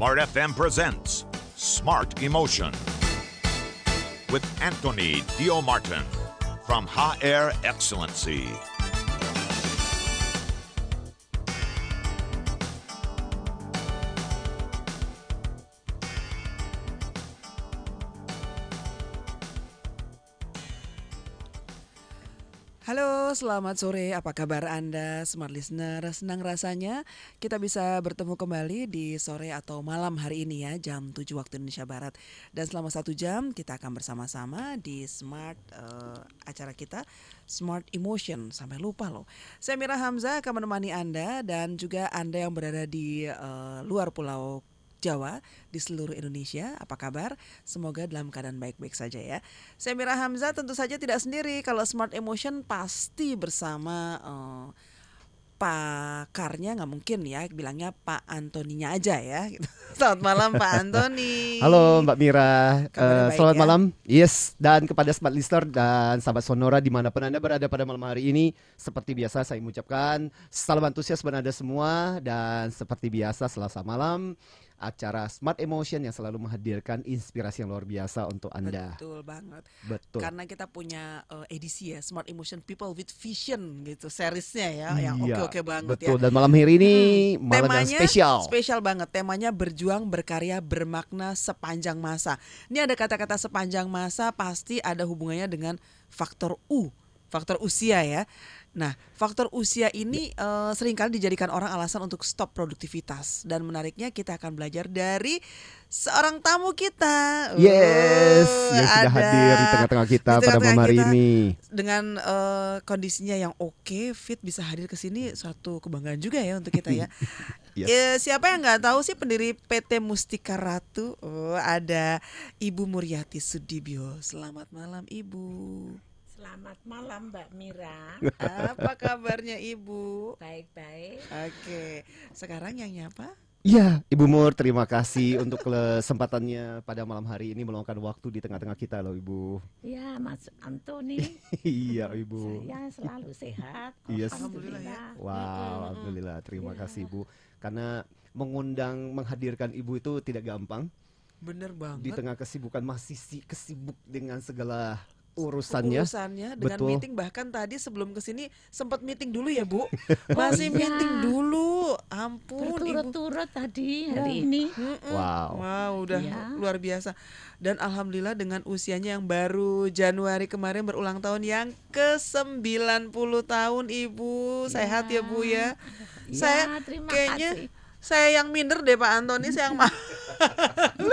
Smart FM presents Smart Emotion with Anthony Dio Martin from Ha Air Excellency. selamat sore. Apa kabar Anda, smart listener? Senang rasanya kita bisa bertemu kembali di sore atau malam hari ini ya, jam 7 waktu Indonesia Barat. Dan selama satu jam kita akan bersama-sama di smart uh, acara kita, Smart Emotion. Sampai lupa loh. Saya Mira Hamzah akan menemani Anda dan juga Anda yang berada di uh, luar pulau Jawa di seluruh Indonesia. Apa kabar? Semoga dalam keadaan baik-baik saja ya. Saya Mira Hamzah tentu saja tidak sendiri. Kalau Smart Emotion pasti bersama uh, pakarnya nggak mungkin ya bilangnya Pak Antoninya aja ya. Selamat malam Pak Antoni. Halo Mbak Mira. uh, selamat ya? malam. Yes dan kepada smart listener dan sahabat Sonora dimanapun anda berada pada malam hari ini seperti biasa saya mengucapkan salam antusias kepada anda semua dan seperti biasa Selasa malam acara Smart Emotion yang selalu menghadirkan inspirasi yang luar biasa untuk Anda. Betul banget. Betul. Karena kita punya uh, edisi ya Smart Emotion People with Vision gitu seriesnya ya iya, yang oke-oke banget betul. ya. Betul dan malam hari ini hmm, malam temanya, yang spesial. Spesial banget temanya berjuang berkarya bermakna sepanjang masa. Ini ada kata-kata sepanjang masa pasti ada hubungannya dengan faktor U faktor usia ya. Nah, faktor usia ini uh, seringkali dijadikan orang alasan untuk stop produktivitas dan menariknya kita akan belajar dari seorang tamu kita. Yes, uh, yang sudah hadir di tengah-tengah kita di tengah -tengah pada malam hari ini. Dengan uh, kondisinya yang oke, okay, fit bisa hadir ke sini suatu kebanggaan juga ya untuk kita ya. yes. uh, siapa yang nggak tahu sih pendiri PT Mustika Ratu? Uh, ada Ibu Muryati Sudibyo. Selamat malam, Ibu. Selamat malam Mbak Mira. Apa kabarnya Ibu? Baik-baik. Oke. Sekarang yang nyapa? Ya, Ibu Mur, terima kasih untuk kesempatannya pada malam hari ini meluangkan waktu di tengah-tengah kita loh, Ibu. Iya, Mas Antoni. iya, Ibu. Saya selalu sehat. Yes. Iya, alhamdulillah. Ya. Wow, alhamdulillah. Terima ya. kasih, Ibu. Karena mengundang menghadirkan Ibu itu tidak gampang. Bener banget. Di tengah kesibukan masih si kesibuk dengan segala urusannya. Urusannya dengan Betul. meeting bahkan tadi sebelum kesini sempat meeting dulu ya Bu. Masih oh, iya. meeting dulu. Ampun turut turut tadi hari ya. ini. Wow. Wow, udah iya. luar biasa. Dan alhamdulillah dengan usianya yang baru Januari kemarin berulang tahun yang ke-90 tahun Ibu. Sehat ya, Bu ya. ya saya iya, kayaknya kasih saya yang minder deh Pak Antoni saya yang malu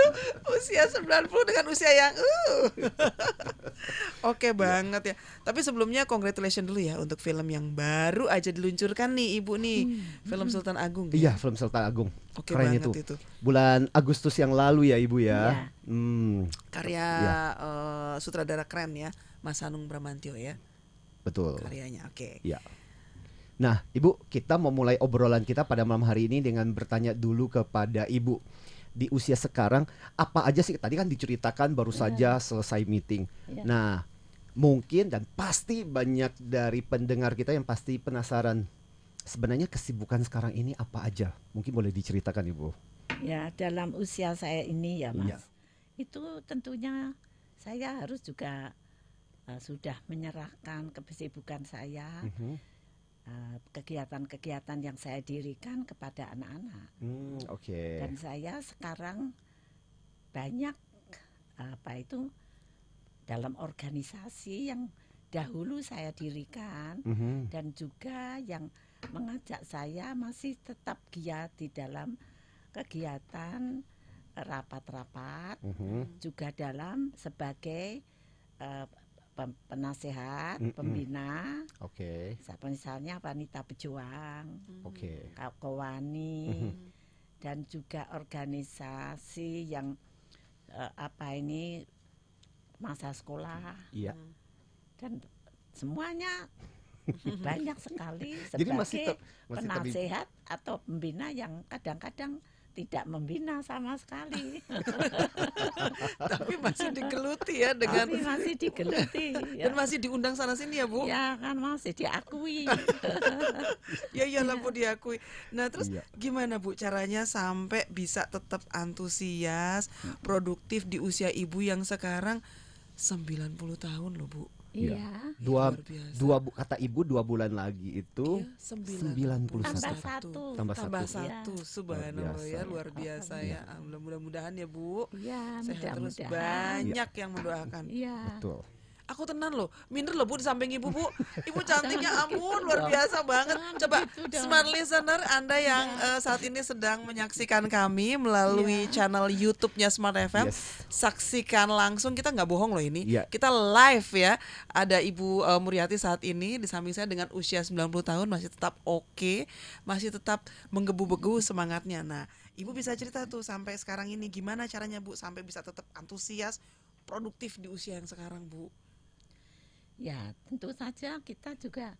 usia 90 dengan usia yang uh. oke okay banget ya tapi sebelumnya congratulation dulu ya untuk film yang baru aja diluncurkan nih Ibu nih hmm. film hmm. Sultan Agung iya ya. film Sultan Agung okay Keren itu. itu bulan Agustus yang lalu ya Ibu ya, ya. Hmm. karya ya. Uh, sutradara keren ya Mas Anung Bramantio ya betul karyanya oke okay. ya Nah, Ibu, kita mau mulai obrolan kita pada malam hari ini dengan bertanya dulu kepada Ibu. Di usia sekarang, apa aja sih? Tadi kan diceritakan baru iya. saja selesai meeting. Yeah. Nah, mungkin dan pasti banyak dari pendengar kita yang pasti penasaran. Sebenarnya kesibukan sekarang ini apa aja? Mungkin boleh diceritakan, Ibu. Ya, dalam usia saya ini ya, Mas. Ya. Itu tentunya saya harus juga uh, sudah menyerahkan kesibukan saya. Mm -hmm Eh, kegiatan-kegiatan yang saya dirikan kepada anak-anak. Hmm, Oke. Okay. Dan saya sekarang banyak apa itu dalam organisasi yang dahulu saya dirikan mm -hmm. dan juga yang mengajak saya masih tetap giat di dalam kegiatan rapat-rapat mm -hmm. juga dalam sebagai uh, penasehat, mm -mm. pembina. Oke. Okay. misalnya wanita pejuang. Oke. Okay. Kowani mm -hmm. dan juga organisasi yang uh, apa ini masa sekolah. Iya. Mm. Dan semuanya banyak sekali sebagai Jadi masih ter, masih penasehat atau pembina yang kadang-kadang tidak membina sama sekali. masih digeluti ya dengan Tapi masih digeluti ya. dan masih diundang sana sini ya bu ya kan masih diakui ya iya ya. bu diakui nah terus ya. gimana bu caranya sampai bisa tetap antusias produktif di usia ibu yang sekarang 90 tahun loh bu Iya. iya. Dua dua bu, kata ibu dua bulan lagi itu iya, sembilan puluh satu tambah satu tambah satu iya. subhanallah ya luar biasa ya, mudah-mudahan ya bu ya, sehat terus banyak ya. yang mendoakan. Iya. Betul aku tenang loh minder loh bu di samping ibu bu ibu cantiknya ampun luar biasa banget nah, coba smart listener anda iya. yang uh, saat ini sedang menyaksikan kami melalui yeah. channel YouTube-nya Smart FM yes. saksikan langsung kita nggak bohong loh ini yeah. kita live ya ada ibu uh, eh, Muriati saat ini di samping saya dengan usia 90 tahun masih tetap oke okay, masih tetap menggebu-gebu semangatnya nah Ibu bisa cerita tuh sampai sekarang ini gimana caranya Bu sampai bisa tetap antusias produktif di usia yang sekarang Bu? ya tentu saja kita juga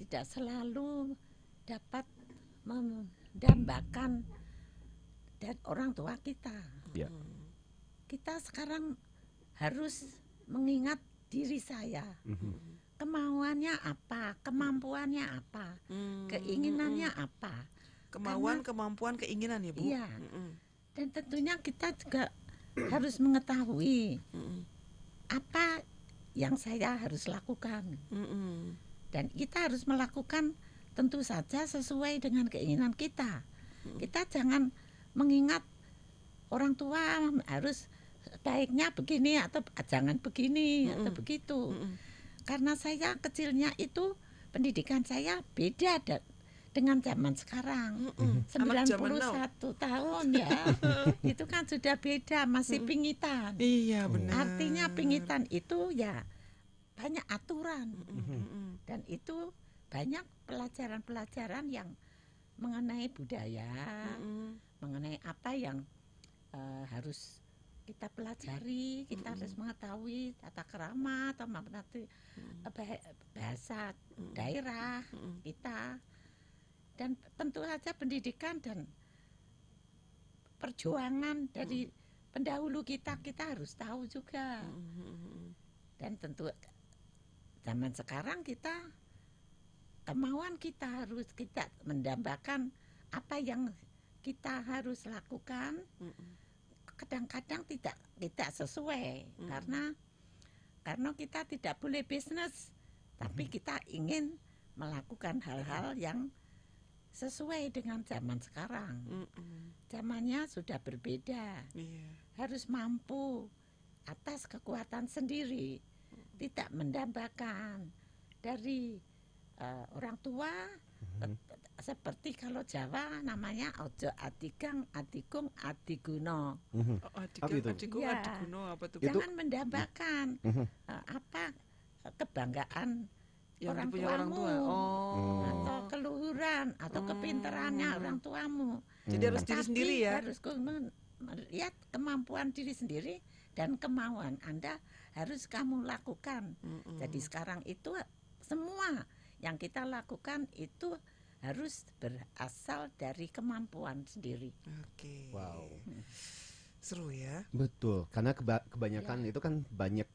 tidak selalu dapat mendambakan dan orang tua kita. Ya. Kita sekarang harus mengingat diri saya. Mhm. Kemauannya apa? Kemampuannya apa? Hmm, Keinginannya hmm. apa? Kemauan, Karena, kemampuan, keinginan ya, Bu. Iya. Hmm. Dan tentunya kita juga harus mengetahui apa yang saya harus lakukan mm -mm. dan kita harus melakukan tentu saja sesuai dengan keinginan kita mm kita jangan mengingat orang tua harus baiknya begini atau jangan begini mm -mm. atau begitu mm -mm. karena saya kecilnya itu pendidikan saya beda dengan zaman sekarang sembilan puluh satu tahun ya itu kan sudah beda masih pingitan iya oh. benar artinya pingitan itu ya banyak aturan dan itu banyak pelajaran-pelajaran yang mengenai budaya mengenai apa yang uh, harus kita pelajari, kita mm -hmm. harus mengetahui tata kerama atau mengenai mm -hmm. Eh, bahasa daerah mm -hmm. kita dan tentu saja pendidikan dan perjuangan dari pendahulu kita kita harus tahu juga hmm. dan tentu zaman sekarang kita kemauan kita harus kita mendambakan apa yang kita harus lakukan kadang-kadang hmm. tidak tidak sesuai karena karena kita tidak boleh bisnis tapi kita ingin melakukan hal-hal yang sesuai dengan zaman sekarang. Mm -mm. Zamannya sudah berbeda. Yeah. Harus mampu atas kekuatan sendiri, mm tidak mendambakan dari uh, orang tua. Mm -hmm. Seperti kalau Jawa namanya ojo atigang, atikung, adiguno. Mm-hmm. Oh, adigang, apa itu? Adigung, ya. adiguno apa itu? Jangan mendambakan mm -hmm. uh, apa kebanggaan yang orang tuamu, orang tua oh. atau keluhuran atau hmm. kepinterannya orang tuamu jadi harus Tetapi diri sendiri ya harus melihat kemampuan diri sendiri dan kemauan anda harus kamu lakukan hmm. jadi sekarang itu semua yang kita lakukan itu harus berasal dari kemampuan sendiri. Oke. Okay. Wow. Hmm. Seru ya. Betul, karena keba kebanyakan ya. itu kan banyak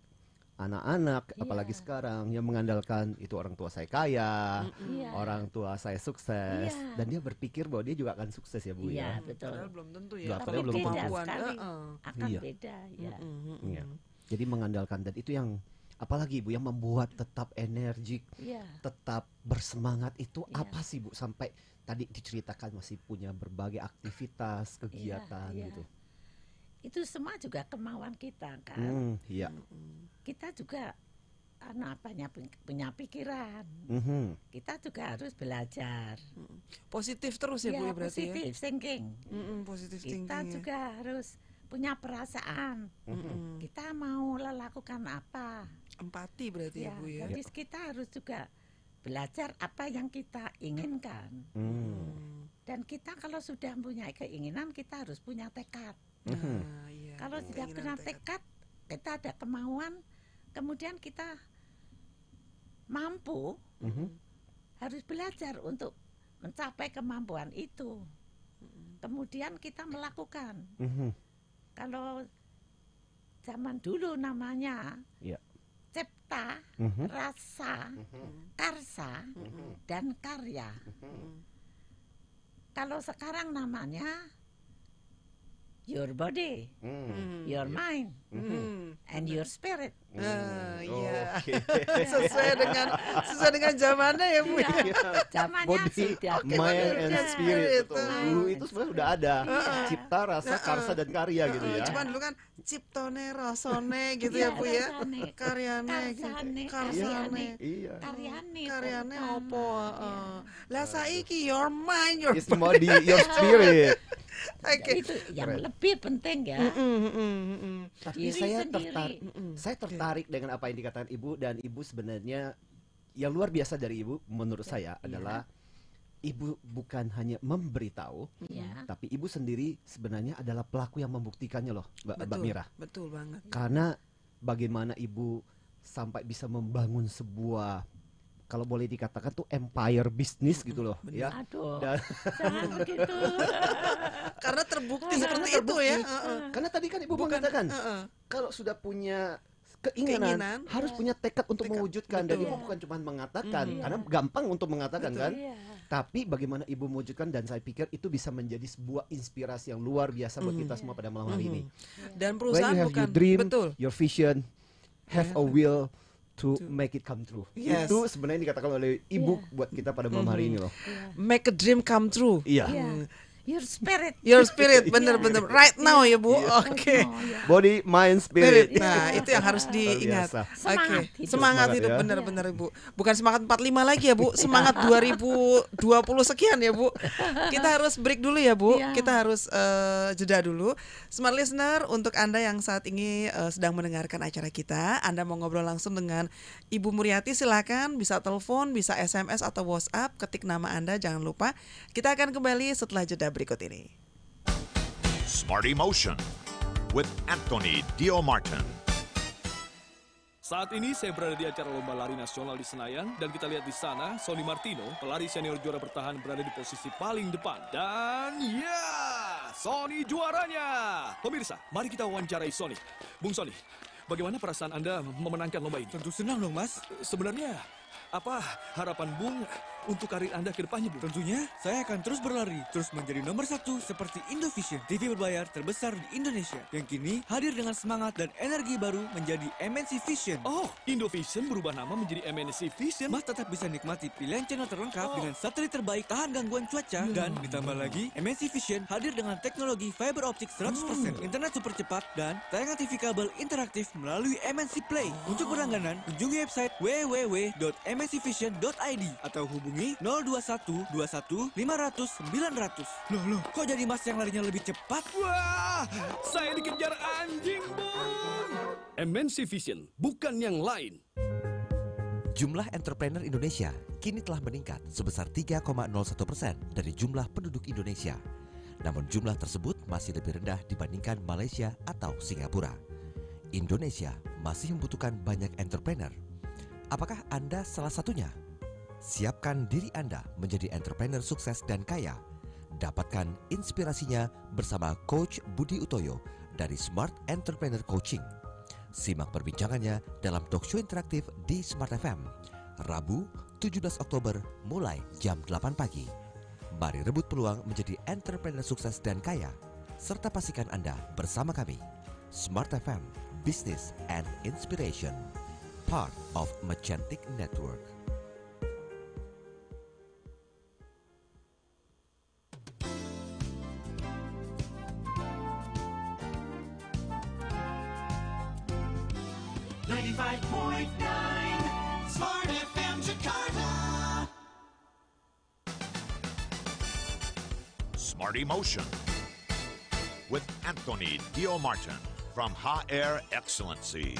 anak-anak yeah. apalagi sekarang yang mengandalkan itu orang tua saya kaya, yeah. orang tua saya sukses yeah. dan dia berpikir bahwa dia juga akan sukses ya Bu yeah, ya. betul. Padahal belum tentu ya. Tapi belum beda sekali. Akan iya. beda ya. Mm -hmm. yeah. Jadi mengandalkan dan itu yang apalagi bu yang membuat tetap energik, yeah. tetap bersemangat itu yeah. apa sih Bu sampai tadi diceritakan masih punya berbagai aktivitas, iya, kegiatan yeah, yeah. gitu itu semua juga kemauan kita kan mm, iya. kita juga anu apanya punya pikiran mm-hmm. kita juga harus belajar positif terus ya, iya, ya bu berarti ya? positif ya? thinking mm -mm, positif kita thinking, ya. juga ya. harus punya perasaan mm-hmm. kita mau lakukan apa empati berarti ya, ya bu ya jadi kita harus juga belajar apa yang kita inginkan mm. mm. dan kita kalau sudah punya keinginan kita harus punya tekad Mm-hmm. Ah, iya, Kalau tidak punya iya, tekad, kita ada kemauan, kemudian kita mampu, uh mm-hmm. -huh. harus belajar untuk mencapai kemampuan itu. Kemudian kita melakukan. Uh mm-hmm. -huh. Kalau zaman dulu namanya yeah. cipta, uh -huh. rasa, uh -huh. karsa, uh -huh. dan karya. Uh -huh. Kalau sekarang namanya your body, mm. your mm. mind, mm. and your spirit. Hmm, eh, iya. Okay. sesuai dengan sesuai dengan zamannya ya Bu. Ya? Iya, zamannya Cap body, mind and spirit itu. Dulu itu sebenarnya sudah ada. Cipta, rasa, karsa dan karya gitu ya. Cuman dulu kan ciptone, rasone gitu iya, ya Bu ya. Karyane, karsane. Gitu. Karyane. Karyane iya. opo? Lah saiki your mind, your body, your spirit. Oke. Itu yang lebih penting ya. Tapi saya tertarik. Saya tertarik tertarik dengan apa yang dikatakan ibu dan ibu sebenarnya yang luar biasa dari ibu menurut saya adalah iya. ibu bukan hanya memberitahu, yeah. tapi ibu sendiri sebenarnya adalah pelaku yang membuktikannya loh, Mbak, betul, Mbak Mira. Betul banget. Karena bagaimana ibu sampai bisa membangun sebuah kalau boleh dikatakan tuh empire bisnis gitu loh Benar. ya. Aduh. Dan karena terbukti karena seperti terbukti. itu ya. Uh -uh. Karena tadi kan Ibu Bukan, mengatakan uh -uh. kalau sudah punya keinginan, keinginan harus iya. punya tekad untuk tekad. mewujudkan. Betul. Dan ibu bukan cuma mengatakan, mm. karena gampang untuk mengatakan Betul. kan. ya. Tapi bagaimana ibu mewujudkan dan saya pikir itu bisa menjadi sebuah inspirasi yang luar biasa mm. buat kita semua pada malam mm. hari ini. Iya. Dan perusahaan When you have bukan your dream, Betul. your vision, have yeah. a iya. will to, to make it come true. Yes. Itu sebenarnya dikatakan oleh ibu yeah. buat kita pada malam mm -hmm. hari ini loh. Yeah. Make a dream come true. Iya. Mm. Yeah. Yeah. Your spirit. Your spirit, bener-bener. Iya. Right now ya bu. Iya. Oke. Okay. Oh, iya. Body, mind, spirit. Nah itu yang harus diingat. Semangat okay. hidup. Semangat hidup, ya. bener-bener ibu. Bukan semangat 45 lagi ya bu. Semangat 2020 sekian ya bu. Kita harus break dulu ya bu. Kita harus uh, jeda dulu. Smart listener, untuk anda yang saat ini uh, sedang mendengarkan acara kita, anda mau ngobrol langsung dengan Ibu Muriati silakan bisa telepon, bisa SMS atau WhatsApp. Ketik nama anda, jangan lupa. Kita akan kembali setelah jeda berikut ini. Smart Emotion with Anthony Dio Martin. Saat ini saya berada di acara lomba lari nasional di Senayan dan kita lihat di sana Sony Martino, pelari senior juara bertahan berada di posisi paling depan. Dan ya, yeah, Sony juaranya. Pemirsa, mari kita wawancarai Sony. Bung Sony, Bagaimana perasaan Anda memenangkan lomba ini? Tentu senang dong, Mas. Sebenarnya, apa harapan Bung untuk karir Anda ke depannya, Bu? Tentunya, saya akan terus berlari, terus menjadi nomor satu seperti Indovision, TV berbayar terbesar di Indonesia, yang kini hadir dengan semangat dan energi baru menjadi MNC Vision. Oh, Indovision berubah nama menjadi MNC Vision? Mas tetap bisa nikmati pilihan channel terlengkap oh. dengan satelit terbaik, tahan gangguan cuaca, hmm. dan ditambah lagi, MNC Vision hadir dengan teknologi fiber optik 100%, hmm. internet super cepat, dan tayangan TV kabel interaktif melalui MNC Play. Oh. Untuk berlangganan, kunjungi website www.mncvision.id atau hubungi hubungi 021 21 500 900. Loh, loh, kok jadi mas yang larinya lebih cepat? Wah, saya dikejar anjing, Bung! MNC Vision, bukan yang lain. Jumlah entrepreneur Indonesia kini telah meningkat sebesar 3,01 persen dari jumlah penduduk Indonesia. Namun jumlah tersebut masih lebih rendah dibandingkan Malaysia atau Singapura. Indonesia masih membutuhkan banyak entrepreneur. Apakah Anda salah satunya? Siapkan diri Anda menjadi entrepreneur sukses dan kaya. Dapatkan inspirasinya bersama Coach Budi Utoyo dari Smart Entrepreneur Coaching. Simak perbincangannya dalam talkshow interaktif di Smart FM. Rabu 17 Oktober mulai jam 8 pagi. Mari rebut peluang menjadi entrepreneur sukses dan kaya. Serta pastikan Anda bersama kami. Smart FM, Business and Inspiration. Part of Magentic Network. 95.9 Smart FM Jakarta. Smart Emotion with Anthony Dio Martin from Air Excellency.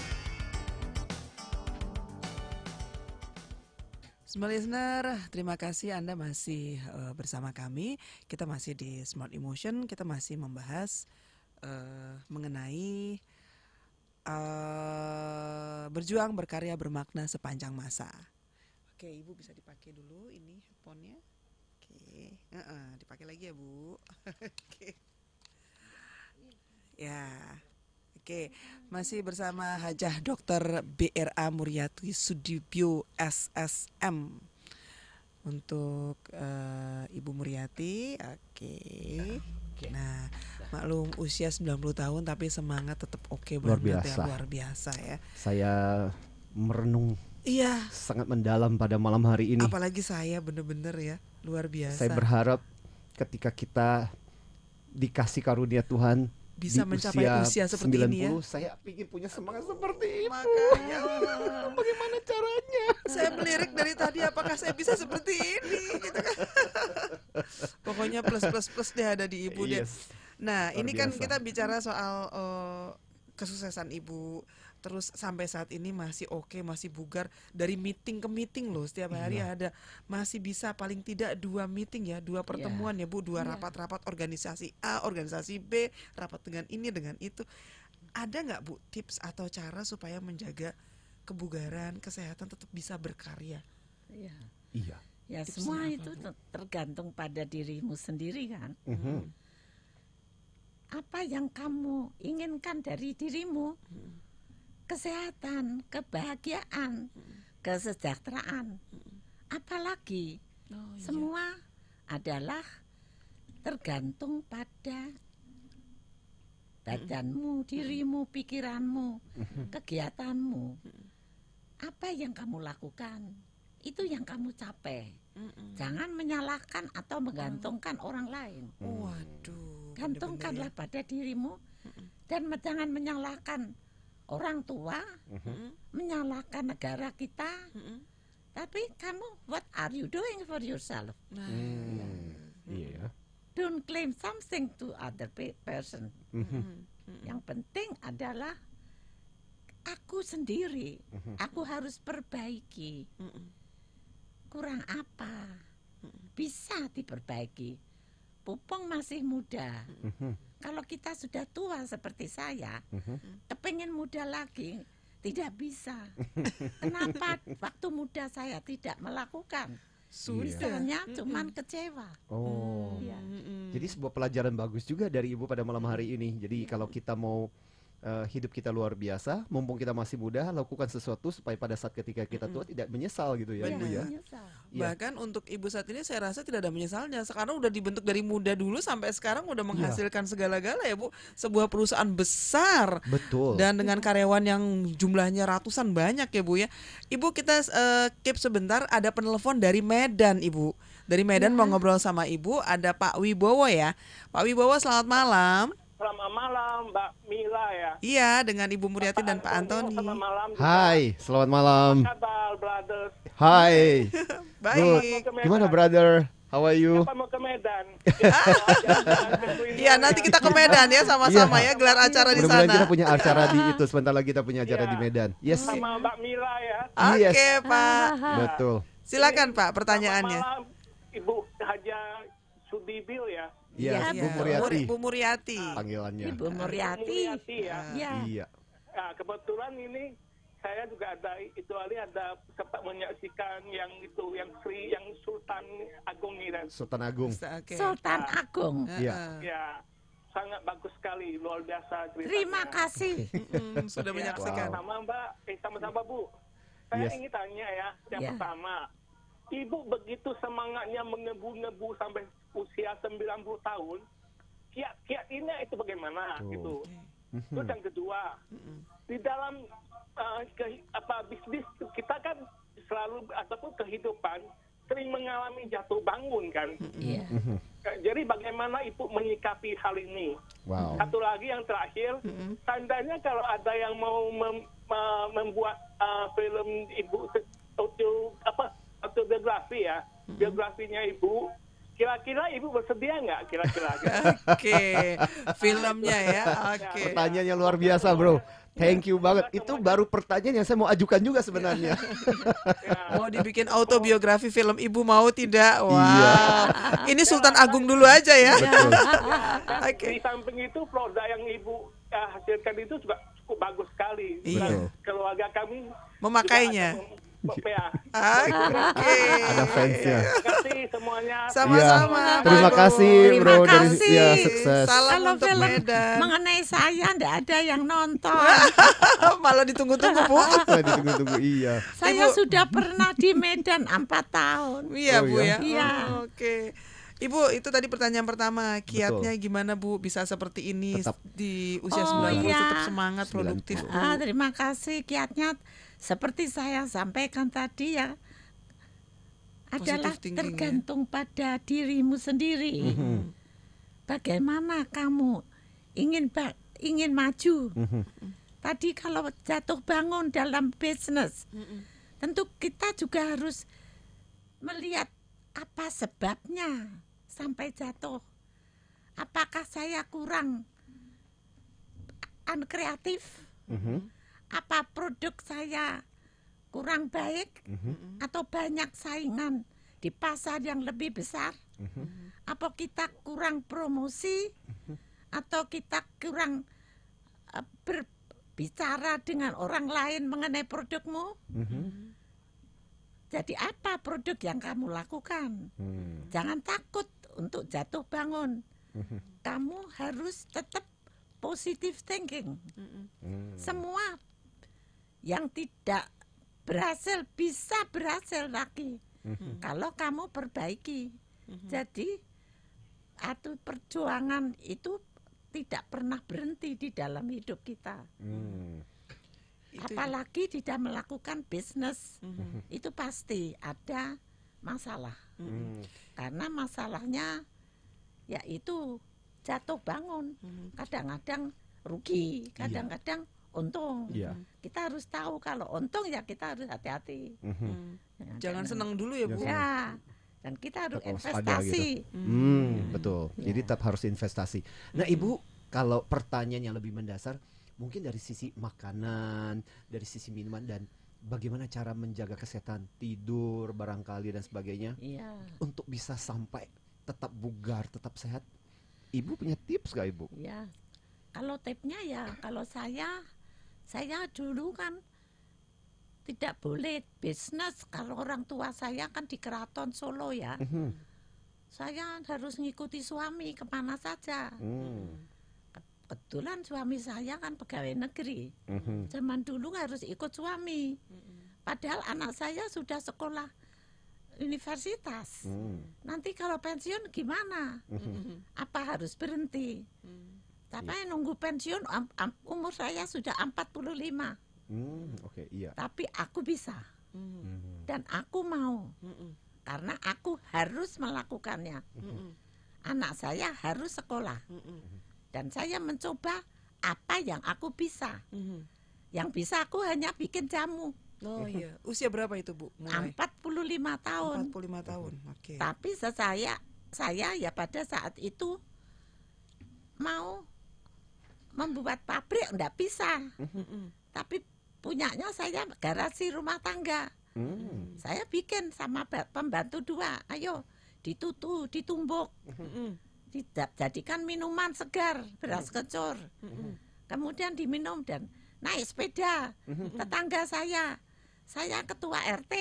Smart listener, terima kasih Anda masih uh, bersama kami. Kita masih di Smart Emotion, kita masih membahas uh, mengenai uh, berjuang, berkarya, bermakna sepanjang masa. Oke, Ibu bisa dipakai dulu ini headphonenya. Oke, uh -uh, dipakai lagi ya, Bu. Oke. Ya. Oke, masih bersama Hajah Dr. BRA Muriati Sudibyo SSM untuk uh, Ibu Muriati. Oke. Okay. Nah, maklum usia 90 tahun tapi semangat tetap oke okay luar ya, biasa ya, luar biasa ya saya merenung iya sangat mendalam pada malam hari ini apalagi saya bener-bener ya luar biasa saya berharap ketika kita dikasih karunia Tuhan bisa di mencapai usia, usia seperti 90, ini ya. Saya ingin punya semangat seperti itu. Makanya bagaimana caranya? Saya melirik dari tadi apakah saya bisa seperti ini gitu kan. Pokoknya plus plus plus deh ada di ibu yes. deh. Nah, Luar ini kan biasa. kan kita bicara soal uh, kesuksesan ibu terus sampai saat ini masih oke okay, masih bugar dari meeting ke meeting loh setiap iya. hari ada masih bisa paling tidak dua meeting ya dua iya. pertemuan yeah. ya bu dua iya. rapat-rapat yeah. organisasi A organisasi B rapat dengan ini dengan itu ada nggak bu tips atau cara supaya menjaga kebugaran kesehatan tetap bisa berkarya iya iya ya semua itu tergantung pada dirimu sendiri kan mm -hmm apa yang kamu inginkan dari dirimu kesehatan kebahagiaan kesejahteraan apalagi oh, iya. semua adalah tergantung pada badanmu dirimu pikiranmu kegiatanmu apa yang kamu lakukan itu yang kamu capai jangan menyalahkan atau menggantungkan oh. orang lain waduh gantungkanlah ya. pada dirimu dan jangan menyalahkan orang tua, menyalahkan negara kita. Tapi kamu what are you doing for yourself? Mm Hmm. Yeah. Ya. Don't claim something to other person. Mm-hmm. Yang penting adalah aku sendiri, mm-hmm. aku harus perbaiki. Kurang apa? Bisa diperbaiki Pupung masih muda. Mm-hmm. Kalau kita sudah tua seperti saya, mm-hmm. kepengen muda lagi tidak bisa. Kenapa waktu muda saya tidak melakukan? Sudahnya yeah. cuman kecewa. Oh. -hmm. Jadi sebuah pelajaran bagus juga dari Ibu pada malam hari ini. Jadi iya. kalau kita mau uh, hidup kita luar biasa. Mumpung kita masih muda, lakukan sesuatu supaya pada saat ketika kita tua mm -hmm. tidak menyesal gitu ya, Ibu ya. Menyesal. Iya. Bahkan untuk Ibu saat ini saya rasa tidak ada menyesalnya. Sekarang udah dibentuk dari muda dulu sampai sekarang udah iya. menghasilkan ya. segala-gala ya, Bu. Sebuah perusahaan besar. Betul. Dan dengan karyawan yang jumlahnya ratusan banyak ya, Bu ya. Ibu kita uh, keep sebentar ada penelpon dari Medan, Ibu. Dari Medan ya. mau ngobrol sama Ibu ada Pak Wibowo ya. Pak Wibowo selamat malam. Selamat malam Mbak Mila ya. Iya, dengan Ibu Muriati dan Pak Antoni. Selamat malam. Hai, selamat malam. Hai. Baik. Gimana, brother? How are you? Kita mau ke Medan? Iya, nanti kita ke Medan ya sama-sama iya. ya gelar acara di sana. kita punya acara di itu sebentar lagi kita punya iya. acara di Medan. Yes. Sama Mbak Mila ya. Oke, Pak. Betul. Silakan Pak pertanyaannya. Selamat malam Ibu Haja Sudibil ya. Iya, ya, Bu iya. Muriati. Bu Ah. Panggilannya. Bu Muryati. Ya. ya. Iya. Nah, kebetulan ini saya juga ada itu kali ada sempat menyaksikan yang itu yang Sri yang Sultan Agung ini Sultan Agung. Okay. Sultan nah. Agung. Iya. Uh, uh. Ya. Sangat bagus sekali, luar biasa ceritanya. Terima kasih mm, sudah iya. menyaksikan. wow. Sama Mbak, eh sama-sama Bu. Saya yes. ingin tanya ya, yang yeah. pertama, ibu begitu semangatnya mengebu-ngebu sampai usia 90 tahun, kiat-kiat ini itu bagaimana oh. gitu. Itu mm-hmm. yang kedua. Di dalam uh, ke, apa bisnis kita kan selalu ataupun kehidupan sering mengalami jatuh bangun kan. Yeah. Iya. Mm-hmm. Jadi bagaimana ibu menyikapi hal ini? Wow. Satu lagi yang terakhir, tandanya kalau ada yang mau mem, eh, membuat uh, film ibu apa autobiografi ya biografinya ibu kira-kira ibu bersedia nggak kira-kira oke filmnya ya oke okay. pertanyaannya luar biasa bro ya. Thank you banget. Itu baru pertanyaan yang saya mau ajukan juga sebenarnya. Ya. mau dibikin autobiografi film ibu mau tidak? Iya. Wah. Iya. Ini Sultan Agung dulu aja ya. Oke. Okay. Di samping itu produk yang ibu eh, hasilkan itu juga cukup bagus sekali. Iya. Keluarga kami memakainya. Bob ya. Oke. Ada fansnya. Terima kasih semuanya. Sama-sama. Ya. Terima kasih Terima bro kasih. dari ya sukses. Salam Halo untuk film Medan. mengenai saya tidak ada yang nonton. Malah ditunggu-tunggu Bu. Malah ditunggu-tunggu iya. Saya Ibu. sudah pernah di Medan 4 tahun. Iya oh, Bu iya? ya. Iya. Oh, Oke. Okay. Ibu, itu tadi pertanyaan pertama, kiatnya Betul. gimana Bu bisa seperti ini tetap. di usia oh, 90 iya. tetap semangat 90. produktif Bu. Ah, terima kasih kiatnya seperti saya sampaikan tadi ya adalah ya. tergantung pada dirimu sendiri. Mhm. Bagaimana kamu ingin ingin maju? Mhm. Tadi kalau jatuh bangun dalam bisnis, mhm. tentu kita juga harus melihat apa sebabnya sampai jatuh. Apakah saya kurang kreatif? Mm -hmm apa produk saya kurang baik mm -hmm. atau banyak saingan di pasar yang lebih besar? Mm -hmm. Apa kita kurang promosi mm -hmm. atau kita kurang uh, berbicara dengan orang lain mengenai produkmu? Mm -hmm. Jadi apa produk yang kamu lakukan? Hmm. Jangan takut untuk jatuh bangun. Mhm. Kamu harus tetap positive thinking. Hmm. Semua yang tidak berhasil bisa berhasil lagi mhm. kalau kamu perbaiki. Mhm. Jadi atau perjuangan itu tidak pernah berhenti di dalam hidup kita. Hmm. Apalagi tidak melakukan bisnis mhm. itu pasti ada masalah. Hmm. Karena masalahnya yaitu jatuh bangun, kadang-kadang rugi, iya. kadang-kadang untung. Yeah. Kita harus tahu kalau untung ya kita harus hati-hati. Mm -hmm. Ya, jangan, jangan senang dulu ya bu. Ya. ya. Dan kita harus Tetap investasi. Gitu. Hmm, hmm, betul. Yeah. Jadi tetap harus investasi. Nah, hmm. Ibu, kalau pertanyaan yang lebih mendasar, mungkin dari sisi makanan, dari sisi minuman dan bagaimana cara menjaga kesehatan tidur barangkali dan sebagainya iya. untuk bisa sampai tetap bugar tetap sehat ibu punya tips gak ibu ya kalau tipsnya ya kalau saya saya dulu kan tidak boleh bisnis kalau orang tua saya kan di keraton Solo ya. Mm-hmm. Saya harus ngikuti suami kemana saja. Mm. Kebetulan suami saya kan pegawai negeri. Mm-hmm. Zaman dulu harus ikut suami. Mhm. Padahal anak saya sudah sekolah universitas. Mm. Nanti kalau pensiun gimana? Mm-hmm. Apa harus berhenti? Mm tapi iya. nunggu pensiun um, um, umur saya sudah 45. Hmm, oke, okay, iya. Tapi aku bisa. Hmm. Dan aku mau. Hmm. Karena aku harus melakukannya. Hmm. Anak saya harus sekolah. Hmm. Dan saya mencoba apa yang aku bisa. Hmm. Yang bisa aku hanya bikin jamu. Oh iya, usia berapa itu, Bu? Mulai? 45 tahun. 45 tahun. Hmm. Oke. Okay. Tapi saya saya ya pada saat itu mau membuat pabrik ndak bisa. Tapi punyanya saya garasi rumah tangga. Hmm. Saya bikin sama pembantu dua. Ayo ditutu, ditumbuk. Hmm. Dijadikan minuman segar, beras kecur. Kemudian diminum dan naik sepeda. Tetangga saya. Saya ketua RT.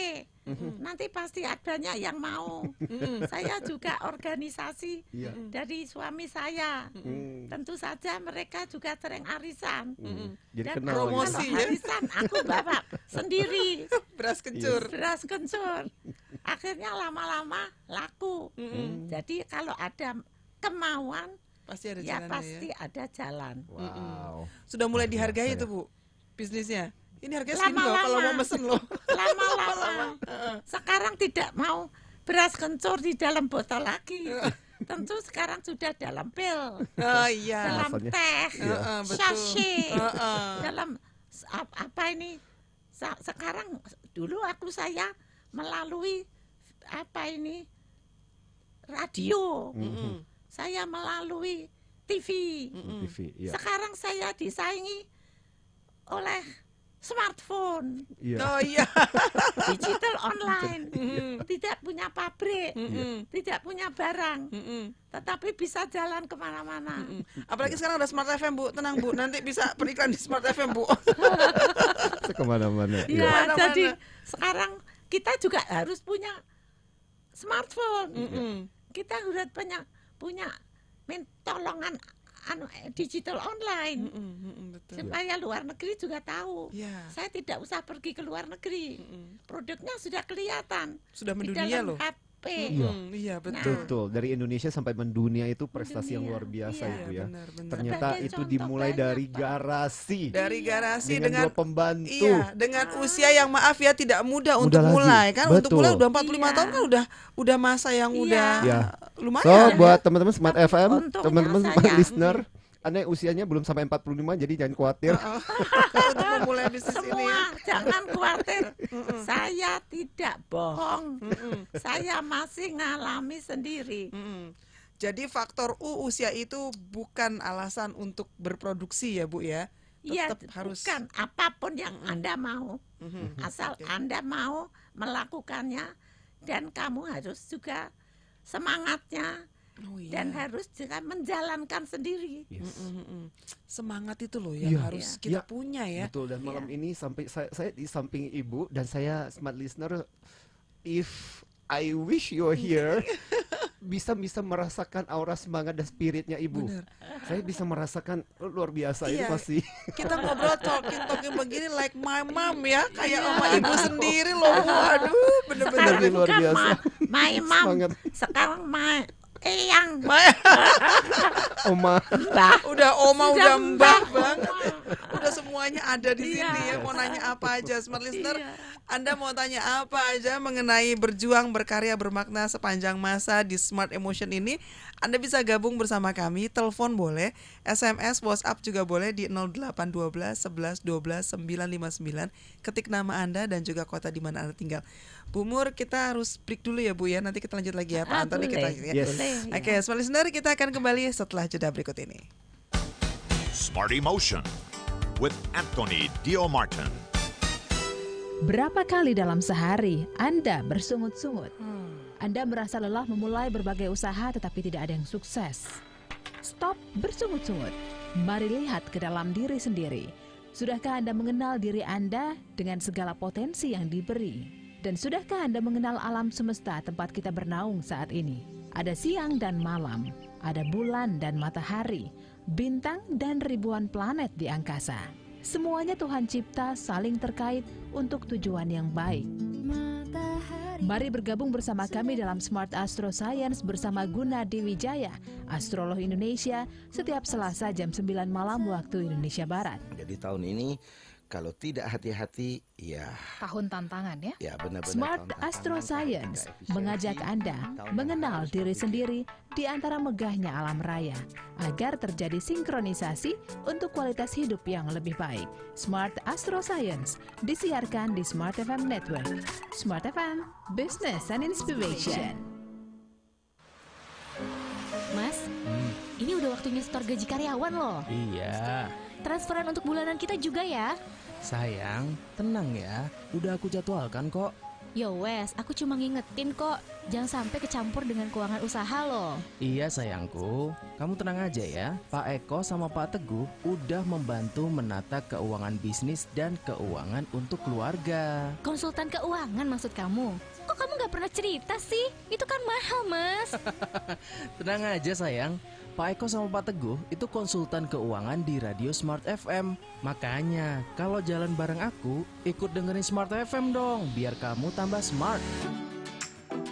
Mm-hmm. Mm-hmm. Nanti pasti adanya yang mau. Mm-hmm. Saya juga organisasi iya. dari suami saya. Tentu saja mereka juga sering arisan. Jadi Dan kenal promosi ya? arisan aku bawa sendiri. Beras kencur. Iya. Beras kencur. Akhirnya lama-lama laku. Jadi kalau ada kemauan pasti ada ya jalan ya. pasti ya. ada jalan. Wow. Sudah mulai dihargai ya. itu Bu bisnisnya? ini harganya lama, segini loh kalau mau mesen loh lama-lama sekarang tidak mau beras kencur di dalam botol lagi tentu sekarang sudah dalam pil oh, iya. dalam teh iya. sachet uh, uh. dalam apa ini sekarang dulu aku saya melalui apa ini radio mm -hmm. saya melalui TV. Mm -hmm. TV iya. Sekarang saya disaingi oleh smartphone. Yeah. Oh iya. Digital online. Tidak punya pabrik, iya. tidak punya barang. Tetapi bisa jalan kemana mana Apalagi sekarang ada Smart FM, Bu. Tenang, Bu. Nanti bisa periklan di Smart FM, Bu. kemana mana Ya, ya. jadi sekarang kita juga harus punya smartphone. Mm -hmm. Kita harus punya punya tolongan anu eh, digital online mm -mm, mm -mm, betul. supaya iya. luar negeri juga tahu yeah. saya tidak usah pergi ke luar negeri mm -mm. produknya sudah kelihatan sudah mendunia loh capek. Iya. iya, hmm, iya betul. Nah. Betul. Dari Indonesia sampai mendunia itu prestasi mendunia. yang luar biasa iya, itu ya. Benar, benar. Ternyata Sebagai itu dimulai dari garasi. Iya. Dari garasi dengan, dengan pembantu. Iya, dengan ah. usia yang maaf ya tidak mudah, untuk lagi. mulai kan. Betul. Untuk mulai udah 45 iya. tahun kan udah udah masa yang iya. udah iya. lumayan. So ya. buat teman-teman Smart FM, teman-teman Smart hmm. listener. Anda usianya belum sampai 45 jadi jangan khawatir. Untuk memulai bisnis Semua, ini. jangan khawatir. saya tidak bohong. saya masih ngalami sendiri. Jadi faktor U usia itu bukan alasan untuk berproduksi ya Bu ya. Iya, haruskan harus bukan apapun yang Anda mau. Mm-hmm. Mm-hmm. Asal okay. Anda mau melakukannya dan kamu harus juga semangatnya Oh, iya. Dan harus dengan menjalankan sendiri. Yes. Semangat itu loh yang ya. Iya. harus ya. kita ya. punya ya. Betul. Dan malam ya. ini sampai saya, saya di samping ibu dan saya smart listener, if I wish you here, bisa bisa merasakan aura semangat dan spiritnya ibu. Bener. Saya bisa merasakan oh, luar biasa ya. ini pasti. Iya. Kita ngobrol talking talking begini like my mom ya, kayak iya. sama ya. ibu sendiri loh. Waduh, bener-bener luar kan biasa. Ma my mom. Sekarang my eyang mbak oma mbah udah oma udah udah mbah banget semuanya ada di iya. sini ya. Mau nanya apa aja, smart listener. Iya. Anda mau tanya apa aja mengenai berjuang, berkarya, bermakna sepanjang masa di Smart Emotion ini? Anda bisa gabung bersama kami, telepon boleh, SMS, WhatsApp juga boleh di 0812 11 12 959. Ketik nama Anda dan juga kota di mana Anda tinggal. Bu Mur, kita harus break dulu ya Bu ya. Nanti kita lanjut lagi ya Pak ah, Antoni kita ya. Yes. Oke, okay, smart listener kita akan kembali setelah jeda berikut ini. Smart Emotion with Anthony Dio Martin. Berapa kali dalam sehari Anda bersungut-sungut? Anda merasa lelah memulai berbagai usaha tetapi tidak ada yang sukses. Stop bersungut-sungut. Mari lihat ke dalam diri sendiri. Sudahkah Anda mengenal diri Anda dengan segala potensi yang diberi? Dan sudahkah Anda mengenal alam semesta tempat kita bernaung saat ini? Ada siang dan malam, ada bulan dan matahari, bintang, dan ribuan planet di angkasa. Semuanya Tuhan cipta saling terkait untuk tujuan yang baik. Mari bergabung bersama kami dalam Smart Astro Science bersama Guna Wijaya, astrolog Indonesia, setiap Selasa jam 9 malam waktu Indonesia Barat. Jadi tahun ini kalau tidak hati-hati, ya. Tahun tantangan ya. Ya benar-benar. Smart Astro Science mengajak Anda mengenal diri sendiri di antara megahnya alam raya agar terjadi sinkronisasi untuk kualitas hidup yang lebih baik. Smart Astro Science disiarkan di Smart FM Network. Smart FM, Business and Inspiration. Mas, hmm. ini udah waktunya setor gaji karyawan loh. Iya. Transferan untuk bulanan kita juga ya. Sayang, tenang ya. Udah aku jadwalkan kok. Yo wes, aku cuma ngingetin kok. Jangan sampai kecampur dengan keuangan usaha loh. Iya sayangku, kamu tenang aja ya. Pak Eko sama Pak Teguh udah membantu menata keuangan bisnis dan keuangan untuk keluarga. Konsultan keuangan maksud kamu? Kok kamu nggak pernah cerita sih? Itu kan mahal mas. tenang aja sayang. Pak Eko sama Pak Teguh itu konsultan keuangan di Radio Smart FM. Makanya, kalau jalan bareng aku, ikut dengerin Smart FM dong, biar kamu tambah smart.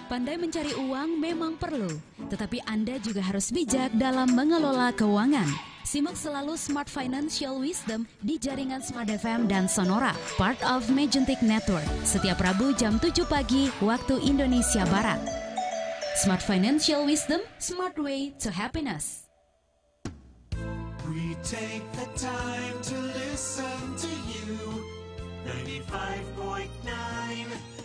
Pandai mencari uang memang perlu, tetapi Anda juga harus bijak dalam mengelola keuangan. Simak selalu Smart Financial Wisdom di jaringan Smart FM dan Sonora, part of Magentic Network, setiap Rabu jam 7 pagi waktu Indonesia Barat. Smart financial wisdom, smart way to happiness. We take the time to listen to you. 95.9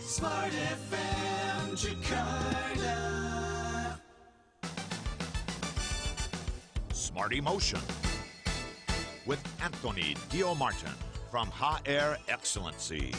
Smart FM Jakarta. Smart Emotion with Anthony Dio Martin from Air Excellency.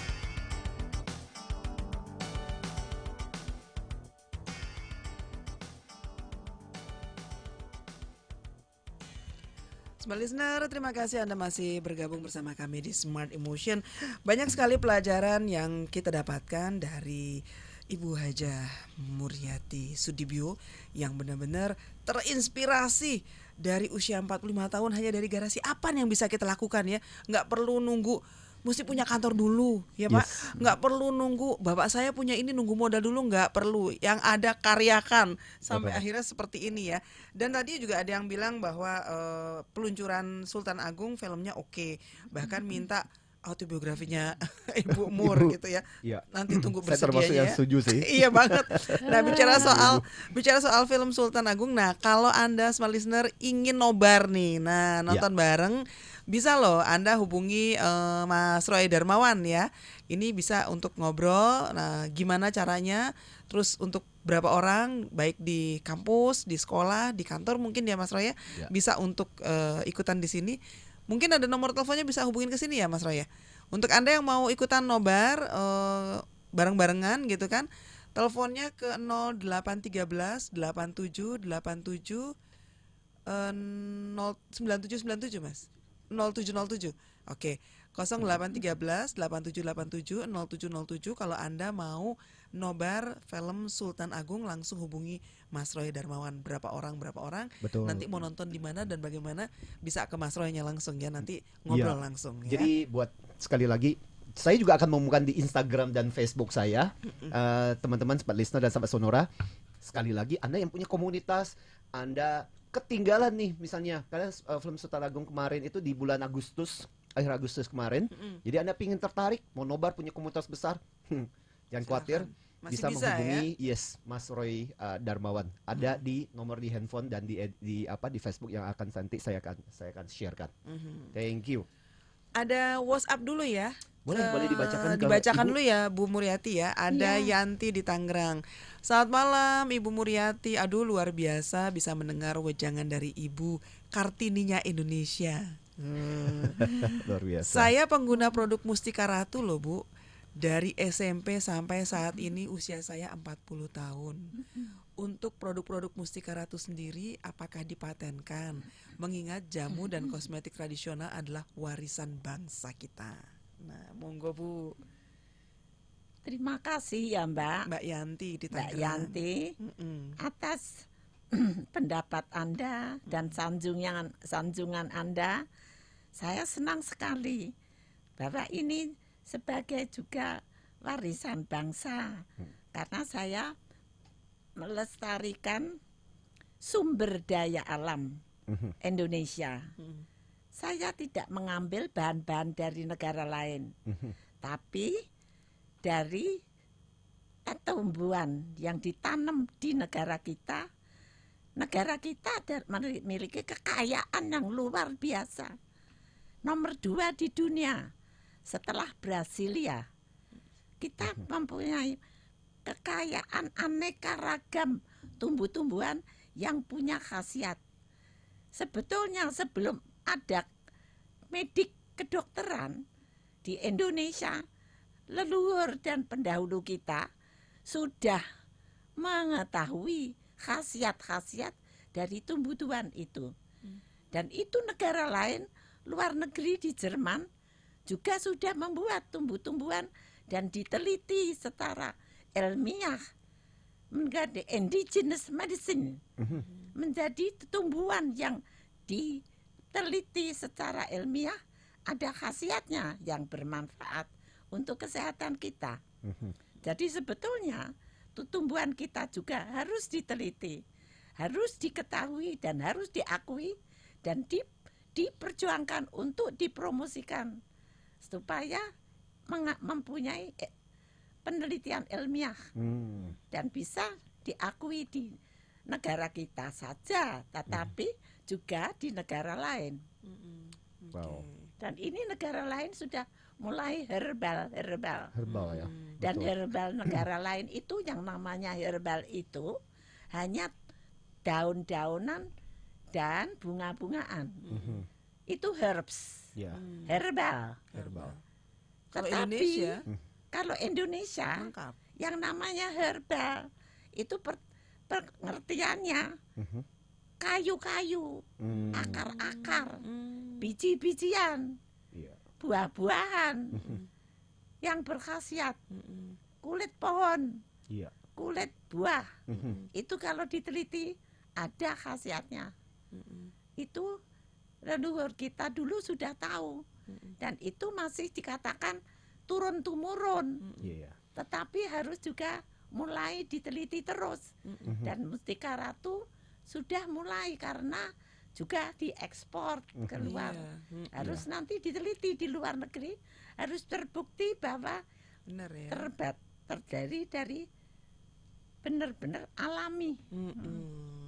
Smart Listener, terima kasih Anda masih bergabung bersama kami di Smart Emotion. Banyak sekali pelajaran yang kita dapatkan dari Ibu Haja Muryati Sudibyo yang benar-benar terinspirasi dari usia 45 tahun hanya dari garasi apa yang bisa kita lakukan ya. Nggak perlu nunggu mesti punya kantor dulu ya pak nggak perlu nunggu bapak saya punya ini nunggu modal dulu nggak perlu yang ada karyakan sampai akhirnya seperti ini ya dan tadi juga ada yang bilang bahwa uh, peluncuran Sultan Agung filmnya oke okay. bahkan minta autobiografinya Ibu Mur Ibu, gitu ya. Iya. Nanti tunggu bersedia Saya termasuk ya. yang setuju sih. iya banget. Nah, bicara soal bicara soal film Sultan Agung. Nah, kalau Anda smart listener ingin nobar nih. Nah, iya. nonton ya. bareng bisa loh Anda hubungi uh, Mas Roy Darmawan ya. Ini bisa untuk ngobrol. Nah, gimana caranya? Terus untuk berapa orang baik di kampus, di sekolah, di kantor mungkin ya Mas Roy ya, ya. bisa untuk uh, ikutan di sini. Mungkin ada nomor teleponnya bisa hubungin ke sini ya Mas Roy ya. Untuk Anda yang mau ikutan nobar uh, bareng-barengan gitu kan, teleponnya ke 0813 8787 uh, 09797 Mas. 0707. Oke. Okay. 0813 8787 0707 kalau Anda mau nobar film Sultan Agung langsung hubungi Mas Roy Darmawan berapa orang berapa orang Betul. nanti mau nonton di mana dan bagaimana bisa ke Mas Roy-nya langsung ya nanti iya. ngobrol ya. langsung ya. Jadi buat sekali lagi saya juga akan mengumumkan di Instagram dan Facebook saya eh, teman-teman uh, sempat listener dan sahabat sonora sekali lagi Anda yang punya komunitas Anda ketinggalan nih misalnya karena uh, film Sutaragung kemarin itu di bulan Agustus akhir Agustus kemarin mm -hmm. jadi anda pingin tertarik mau nobar punya komunitas besar hmm, jangan Silahkan. khawatir Masih bisa, bisa menghubungi ya? yes Mas Roy uh, Darmawan ada mm -hmm. di nomor di handphone dan di eh, di apa di Facebook yang akan nanti saya akan saya akan sharekan mm -hmm. thank you ada WhatsApp dulu ya boleh, uh, boleh eh, dibacakan. Dibacakan dulu ya Bu Muryati ya. Ada yeah. Yanti di Tangerang. Saat malam Ibu Muryati. Aduh luar biasa bisa mendengar wejangan dari Ibu Kartininya Indonesia. Hmm. luar biasa. Saya pengguna produk Mustika Ratu loh Bu. Dari SMP sampai saat ini usia saya 40 tahun. Untuk produk-produk Mustika Ratu sendiri apakah dipatenkan? Mengingat jamu dan kosmetik tradisional adalah warisan bangsa kita. Nah, monggo Bu. Terima kasih ya Mbak. Mbak Yanti di Mbak Yanti mm -mm. atas pendapat Anda dan mm. sanjungan sanjungan Anda. Saya senang sekali bahwa ini sebagai juga warisan bangsa hmm. karena saya melestarikan sumber daya alam mm-hmm. Indonesia. Mm saya tidak mengambil bahan-bahan dari negara lain, mhm. tapi dari tumbuhan yang ditanam di negara kita. Negara kita memiliki kekayaan yang luar biasa. Nomor dua di dunia setelah Brasilia. Kita mhm. mempunyai kekayaan aneka ragam tumbuh-tumbuhan yang punya khasiat. Sebetulnya sebelum ada medik kedokteran di Indonesia leluhur dan pendahulu kita sudah mengetahui khasiat-khasiat dari tumbuh-tumbuhan itu. Hmm. Dan itu negara lain, luar negeri di Jerman juga sudah membuat tumbuh-tumbuhan dan diteliti secara ilmiah menjadi indigenous medicine, mhm. menjadi tumbuhan yang di terliti secara ilmiah ada khasiatnya yang bermanfaat untuk kesehatan kita. Mhm. Jadi sebetulnya tumbuhan kita juga harus diteliti, harus diketahui dan harus diakui dan di, diperjuangkan untuk dipromosikan supaya mempunyai eh, penelitian ilmiah hmm. dan bisa diakui di negara kita saja, tetapi hmm juga di negara lain. Mm-hmm. Okay. Wow. Dan ini negara lain sudah mulai herbal, herbal. Herbal ya. Dan Betul. herbal negara lain itu yang namanya herbal itu hanya daun-daunan dan bunga-bungaan. Mm-hmm. Itu herbs. Yeah. Mm. Herbal. Herbal. Tetapi mm. kalau Indonesia, kalau Indonesia yang namanya herbal itu per, pengertiannya mm-hmm kayu-kayu, hmm. akar-akar, hmm. biji-bijian, yeah. buah-buahan yang berkhasiat, hmm. kulit pohon, yeah. kulit buah. Hmm. Itu kalau diteliti ada khasiatnya. Hmm. Itu leluhur kita dulu sudah tahu dan itu masih dikatakan turun tumurun. Yeah. Iya. Tetapi harus juga mulai diteliti terus dan Mustika Ratu sudah mulai karena juga diekspor mhm. ke luar. Yeah. Mhm. Harus yeah. nanti diteliti di luar negeri, harus terbukti bahwa Bener, ya. terbat terjadi dari benar-benar alami. -mm. Hmm.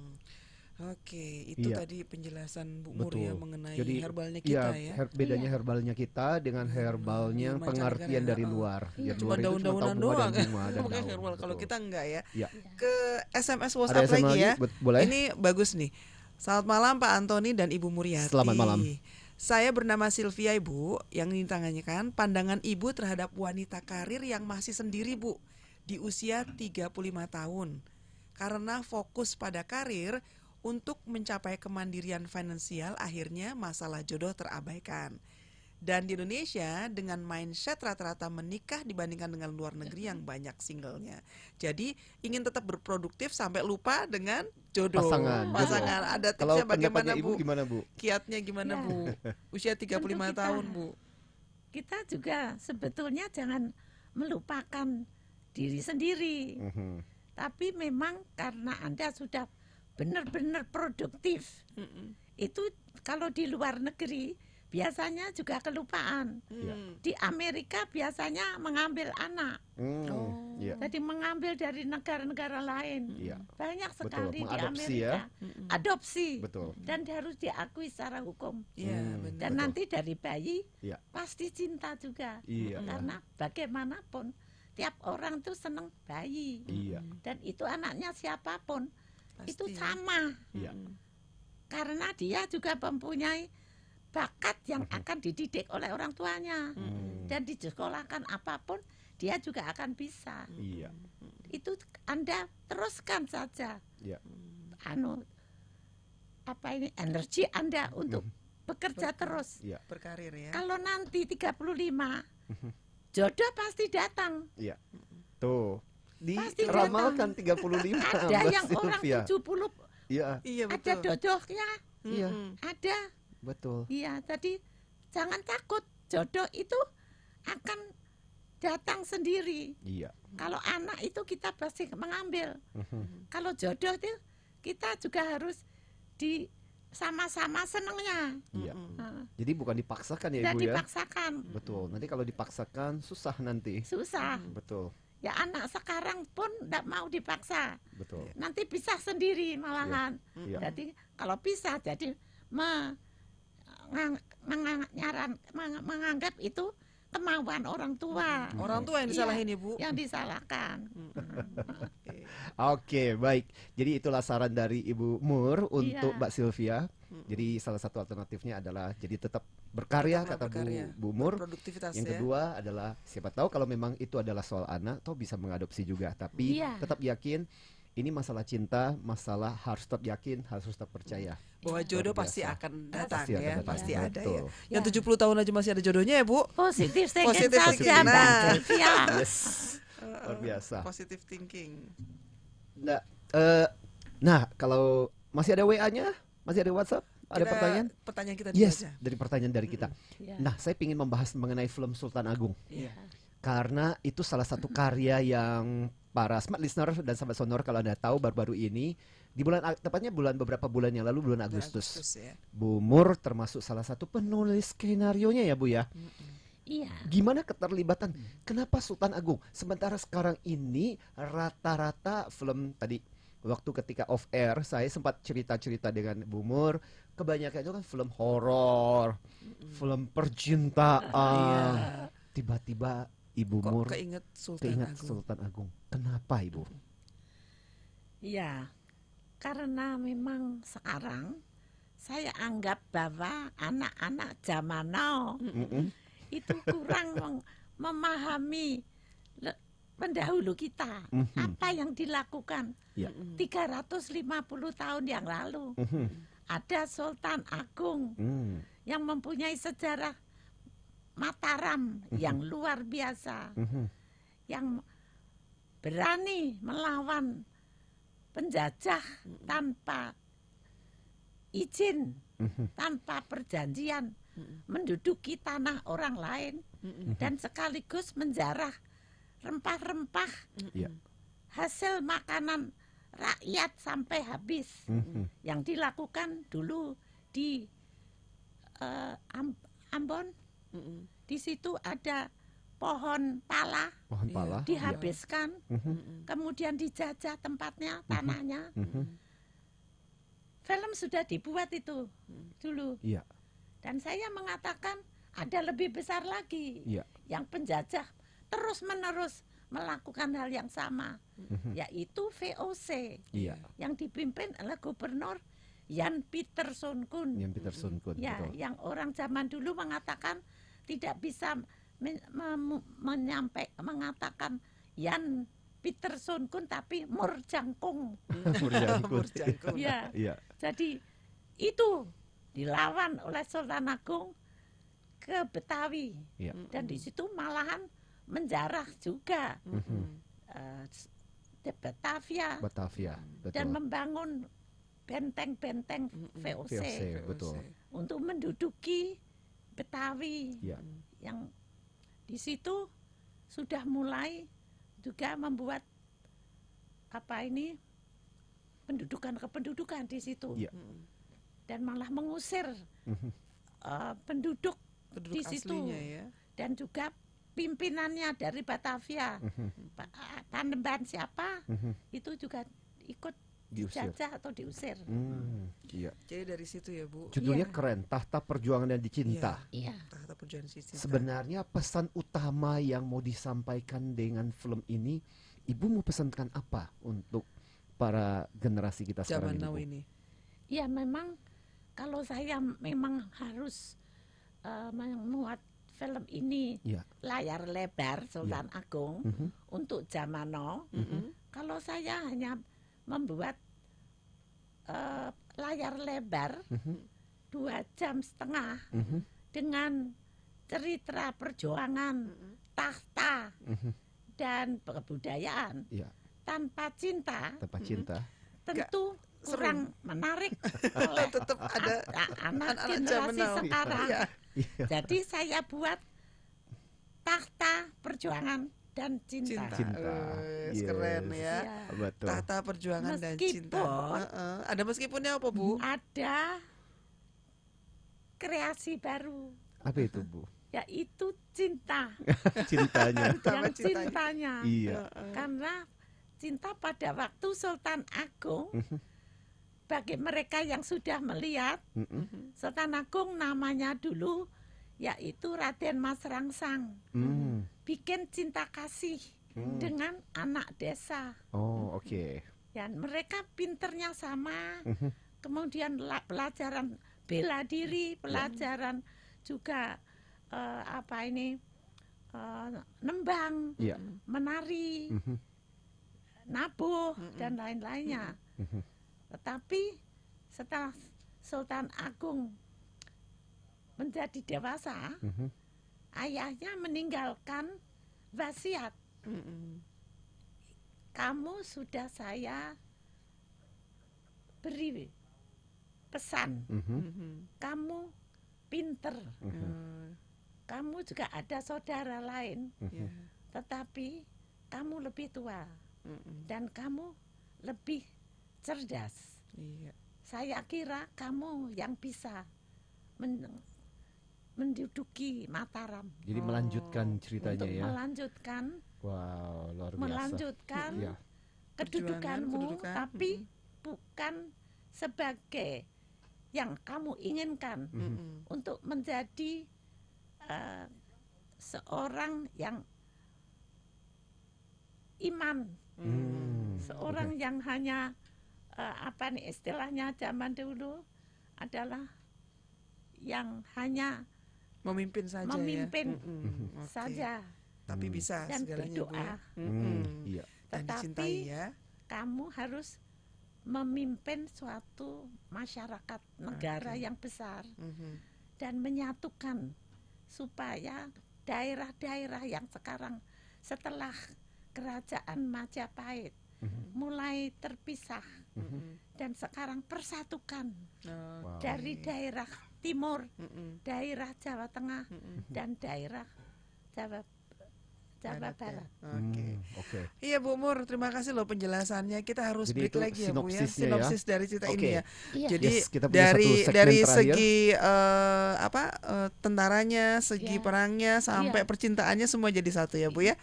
Oke, itu Iya. tadi penjelasan Bu Muria mengenai Jadi herbalnya kita iya, ya. her- bedanya Iya. herbalnya kita dengan hmm, herbalnya hmm, pengertian dari ya. luar. Iya. Ya, Cuma daun-daunan doang. Bukan herbal kalau kita enggak ya. Iya. Ke SMS WhatsApp SMS lagi ya. boleh. Ini bagus nih. Selamat malam Pak Antoni dan Ibu Muria. Selamat malam. Saya bernama Sylvia Ibu, yang ditanyakan pandangan Ibu terhadap wanita karir yang masih sendiri Bu di usia 35 tahun. Karena fokus pada karir, untuk mencapai kemandirian finansial, akhirnya masalah jodoh terabaikan. Dan di Indonesia dengan mindset rata-rata menikah dibandingkan dengan luar negeri yang banyak singlenya. Jadi ingin tetap berproduktif sampai lupa dengan jodoh. Pasangan. Pasangan. Jodoh. Ada tipsnya bagaimana bagaimana Bu? gimana Bu? Kiatnya gimana ya. Bu? Usia 35 puluh kita, tahun Bu. Kita juga sebetulnya jangan melupakan diri sendiri. Mm -hmm. Tapi memang karena Anda sudah benar-benar produktif mm -mm. itu kalau di luar negeri biasanya juga kelupaan. Mm. Di Amerika biasanya mengambil anak. Mm. Oh. Yeah. Jadi mengambil dari negara-negara lain. Yeah. Banyak sekali Betul. di Amerika. Ya. Adopsi. Betul. Dan harus diakui secara hukum. Yeah, mm. Dan nanti dari bayi yeah. pasti cinta juga. Yeah. Karena bagaimanapun tiap orang tuh seneng bayi. Yeah. Dan itu anaknya siapapun Pasti. itu sama. Ya. Karena dia juga mempunyai bakat yang hmm. akan dididik oleh orang tuanya hmm. dan disekolahkan apapun dia juga akan bisa. ya. Itu Anda teruskan saja. ya. Anu apa ini energi Anda untuk hmm. bekerja Ber terus. ya. Berkarir ya. Kalau nanti 35 jodoh pasti datang. Iya. Tuh, ramalkan tiga puluh lima ada yang Sylvia. orang 70 puluh iya, iya betul. ada jodohnya iya. Hmm. ada betul iya tadi jangan takut jodoh itu akan datang sendiri iya kalau anak itu kita pasti mengambil mm-hmm. kalau jodoh itu kita juga harus di sama-sama senengnya. Iya. Hmm. Jadi bukan dipaksakan ya Tidak ibu ya. dipaksakan. Betul. Nanti kalau dipaksakan susah nanti. Susah. Betul ya anak sekarang pun tidak mau dipaksa. Betul. Nanti pisah sendiri malahan. Ya. Ya. Jadi kalau pisah jadi me, nyaran, meng, menganggap itu kemauan orang tua. Orang tua yang iya, disalahin ya, ibu. Yang disalahkan. Oke okay, baik. Jadi itulah saran dari Ibu Mur iya. untuk ya. Mbak Sylvia jadi salah satu alternatifnya adalah jadi tetap berkarya tetap kata berkarya. Bu Bumur. Yang ya. kedua ya. adalah siapa tahu kalau memang itu adalah soal anak, toh bisa mengadopsi juga. Tapi yeah. tetap yakin ini masalah cinta, masalah harus tetap yakin, harus tetap percaya. Bahwa jodoh pasti akan datang pasti ya, datang. pasti ya. ada Betul. ya. Yang tujuh 70 tahun aja masih ada jodohnya ya, Bu. Positif thinking. Positif nah. Uh-uh. thinking. Nah. yes. Luar biasa. Positive thinking. Nah, uh, nah kalau masih ada WA-nya? Masih ada WhatsApp? Ada kita, pertanyaan? Pertanyaan kita yes, aja. dari pertanyaan dari kita. Mm -hmm. yeah. Nah, saya ingin membahas mengenai film Sultan Agung. Yeah. Karena itu salah satu karya yang para smart listener dan sahabat sonor kalau Anda tahu baru-baru ini di bulan tepatnya bulan beberapa bulan yang lalu bulan Agustus. Agustus ya. Bu Mur termasuk salah satu penulis skenario-nya ya, Bu ya. Mm -hmm. Iya. Gimana keterlibatan? Kenapa Sultan Agung? Sementara sekarang ini rata-rata film tadi waktu ketika off air saya sempat cerita-cerita dengan mur kebanyakan itu kan film horor, film percintaan. Iya. Tiba-tiba Ibu Kok Mur keinget Sultan, keinget Agung. Sultan Agung. Kenapa Ibu? ya karena memang sekarang saya anggap bahwa anak-anak zaman now mm -mm. itu kurang memahami pendahulu kita mm -hmm. apa yang dilakukan yeah. 350 tahun yang lalu mm -hmm. ada Sultan Agung mm. yang mempunyai sejarah Mataram mm -hmm. yang luar biasa mm -hmm. yang berani melawan penjajah mm -hmm. tanpa izin mm -hmm. tanpa perjanjian mm -hmm. menduduki tanah orang lain mm -hmm. dan sekaligus menjarah rempah-rempah yeah. hasil makanan rakyat sampai habis mm -hmm. yang dilakukan dulu di uh, Am Ambon mm -hmm. di situ ada pohon pala, pohon iya. pala iya. dihabiskan mm -hmm. kemudian dijajah tempatnya mm-hmm. tanahnya mm -hmm. film sudah dibuat itu mm. dulu yeah. dan saya mengatakan ada lebih besar lagi yeah. yang penjajah terus menerus melakukan hal yang sama mhm. yaitu VOC iya. yang dipimpin oleh gubernur Jan Peter Kun Jan Peterson Kun ya yang orang zaman dulu mengatakan tidak bisa men menyampaikan mengatakan Jan Peterson Kun tapi murjangkung murjangkung ya iya. jadi itu dilawan oleh Sultan Agung ke Betawi ya. dan di situ malahan menjarah juga mm -hmm. uh, Batavia, Batavia betul. dan membangun benteng-benteng mhm. VOC, VOC betul. untuk menduduki Betawi ya. yang di situ sudah mulai juga membuat apa ini pendudukan kependudukan di situ ya. dan malah mengusir uh, mhm. eh, penduduk, penduduk di situ ya. dan juga pimpinannya dari Batavia mhm. Pak Panembahan siapa mhm. itu juga ikut diusir. atau diusir. Hmm, iya. Jadi dari situ ya Bu. Judulnya iya. keren, Tahta Perjuangan yang Dicinta. Iya. iya. Tahta Perjuangan Dicinta. Sebenarnya pesan utama yang mau disampaikan dengan film ini, Ibu mau pesankan apa untuk para generasi kita Zaman sekarang ini? Zaman ini. Ya memang kalau saya memang harus uh, menguat film ini ya. layar lebar Sultan ya. Agung mm -hmm. untuk zaman now. Mm -hmm. Kalau saya hanya membuat uh, layar lebar mm -hmm. dua jam setengah mm -hmm. dengan cerita perjuangan mm -hmm. tahta mm -hmm. dan kebudayaan ya. tanpa cinta. Tanpa mhm. cinta. Mm -hmm. Tentu Gak kurang menarik oleh tetap ada anak, anak, anak generasi sekarang. Ya. Iya. Jadi saya buat tahta perjuangan dan cinta. Cinta, cinta. Uh, yes. keren ya. ya. Betul. Tahta perjuangan meskipun, dan cinta. Uh, uh. Ada meskipunnya apa bu? Ada kreasi baru. Apa itu bu? Yaitu cinta. cintanya. yang cintanya. Iya. Karena cinta pada waktu Sultan Agung mhm bagi mereka yang sudah melihat mm -hmm. Sultan Agung namanya dulu yaitu Raden Mas Rangsang mm. bikin cinta kasih mm. dengan anak desa. Oh oke. Okay. Dan mereka pinternya sama, mm -hmm. kemudian pelajaran bela diri, mm-hmm. pelajaran mm. juga uh, apa ini uh, nembang, yeah. menari, mm -hmm. nabuh mm -hmm. dan lain-lainnya. Mm -hmm. Tetapi setelah Sultan Agung menjadi dewasa, mm -hmm. ayahnya meninggalkan wasiat. Mm Kamu sudah saya beri pesan, mm -hmm. kamu pinter, mhm. mm -hmm. kamu juga ada saudara lain, mm -hmm. tetapi kamu lebih tua mm -hmm. dan kamu lebih cerdas. Iya. Saya kira kamu yang bisa men menduduki Mataram. Jadi melanjutkan oh. ceritanya Untuk ya. Melanjutkan. Wow, luar biasa. Melanjutkan ya. kedudukanmu kedudukan. tapi -hmm. bukan sebagai yang kamu inginkan -hmm. untuk menjadi uh, seorang yang iman. Mm. Seorang okay. yang hanya uh, apa nih istilahnya zaman dulu adalah yang hanya memimpin saja ya? memimpin ya? mm -mm. Okay. tapi bisa dan segalanya berdoa mm Hmm. Iya. Dan tetapi dicintai, ya. kamu harus memimpin suatu masyarakat negara okay. yang besar mm-hmm. dan menyatukan supaya daerah-daerah yang sekarang setelah kerajaan Majapahit mm-hmm. mulai terpisah mm -hmm. dan sekarang persatukan wow. dari daerah timur, mm -hmm. daerah Jawa Tengah mm -hmm. dan daerah Jawa Jawa Barat. Ya. Hmm, oke. Iya Bu Mur, terima kasih loh penjelasannya. Kita harus Jadi break lagi ya Bu ya. ya. Sinopsis ya? dari cerita okay. ini ya. Iya. Jadi yes, kita dari dari segi uh, apa uh, tentaranya, segi yeah. perangnya sampai yeah. percintaannya semua jadi satu ya Bu ya. Iya.